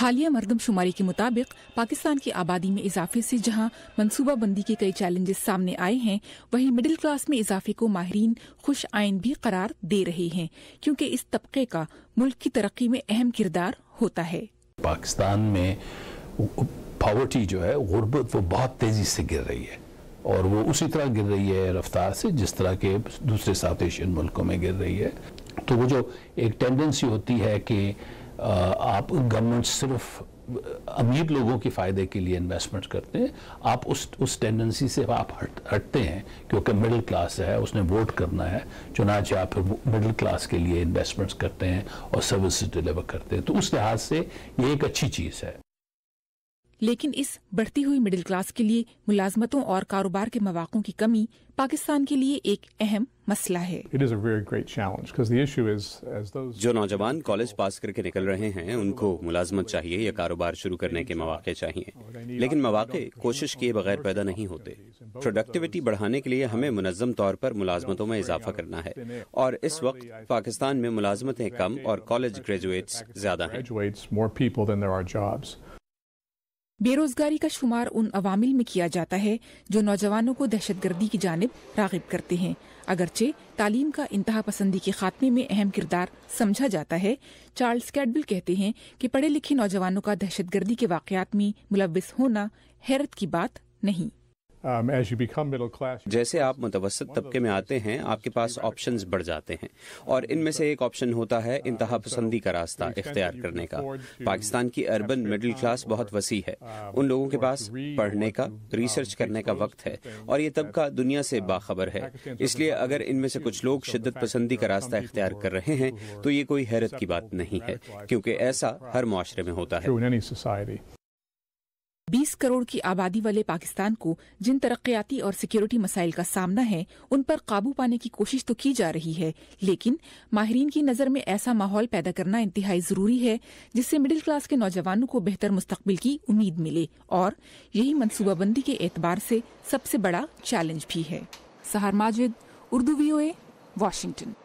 حالیہ مردم شماری کے مطابق پاکستان کی آبادی میں اضافے سے جہاں منصوبہ بندی کے کئی چیلنجز سامنے آئے ہیں وہیں مڈل کلاس میں اضافے کو ماہرین خوش آئین بھی قرار دے رہے ہیں کیونکہ اس طبقے کا ملک کی ترقی میں اہم کردار ہوتا ہے پاکستان میں پاورٹی جو ہے غربت وہ بہت تیزی سے گر رہی ہے اور وہ اسی طرح گر رہی ہے رفتار سے جس طرح کے دوسرے ساؤتھ ایشین ملکوں میں گر رہی ہے تو وہ جو ایک ٹینڈنسی ہوتی ہے کہ آپ گورنمنٹ صرف امیر لوگوں کی فائدے کے لیے انویسٹمنٹ کرتے ہیں آپ اس اس ٹینڈنسی سے آپ ہٹتے ہیں کیونکہ مڈل کلاس ہے اس نے ووٹ کرنا ہے چنانچہ آپ مڈل کلاس کے لیے انویسٹمنٹ کرتے ہیں اور سروسز ڈیلیور کرتے ہیں تو اس لحاظ سے یہ ایک اچھی چیز ہے لیکن اس بڑھتی ہوئی مڈل کلاس کے لیے ملازمتوں اور کاروبار کے مواقع کی کمی پاکستان کے لیے ایک اہم مسئلہ ہے جو نوجوان کالج پاس کر کے نکل رہے ہیں ان کو ملازمت چاہیے یا کاروبار شروع کرنے کے مواقع چاہیے لیکن مواقع کوشش کیے بغیر پیدا نہیں ہوتے پروڈکٹیوٹی بڑھانے کے لیے ہمیں منظم طور پر ملازمتوں میں اضافہ کرنا ہے اور اس وقت پاکستان میں ملازمتیں کم اور کالج گریجویٹس زیادہ ہیں بے روزگاری کا شمار ان عوامل میں کیا جاتا ہے جو نوجوانوں کو دہشت گردی کی جانب راغب کرتے ہیں اگرچہ تعلیم کا انتہا پسندی کے خاتمے میں اہم کردار سمجھا جاتا ہے چارلز کیڈبل کہتے ہیں کہ پڑھے لکھے نوجوانوں کا دہشت گردی کے واقعات میں ملوث ہونا حیرت کی بات نہیں Um, جیسے آپ متوسط طبقے میں آتے ہیں آپ کے پاس آپشنز بڑھ جاتے ہیں اور ان میں سے ایک آپشن ہوتا ہے انتہا پسندی کا راستہ اختیار کرنے کا پاکستان کی اربن مڈل کلاس بہت وسیع ہے uh, ان لوگوں کے پاس پڑھنے کا ریسرچ uh, کرنے کا وقت ہے اور یہ طبقہ دنیا سے uh, باخبر ہے اس لیے اگر ان میں سے کچھ لوگ شدت پسندی کا راستہ اختیار کر رہے ہیں تو یہ کوئی حیرت کی بات نہیں ہے کیونکہ ایسا ہر معاشرے میں ہوتا ہے بیس کروڑ کی آبادی والے پاکستان کو جن ترقیاتی اور سیکیورٹی مسائل کا سامنا ہے ان پر قابو پانے کی کوشش تو کی جا رہی ہے لیکن ماہرین کی نظر میں ایسا ماحول پیدا کرنا انتہائی ضروری ہے جس سے مڈل کلاس کے نوجوانوں کو بہتر مستقبل کی امید ملے اور یہی منصوبہ بندی کے اعتبار سے سب سے بڑا چیلنج بھی ہے Sahar Majid Urdu V O A Washington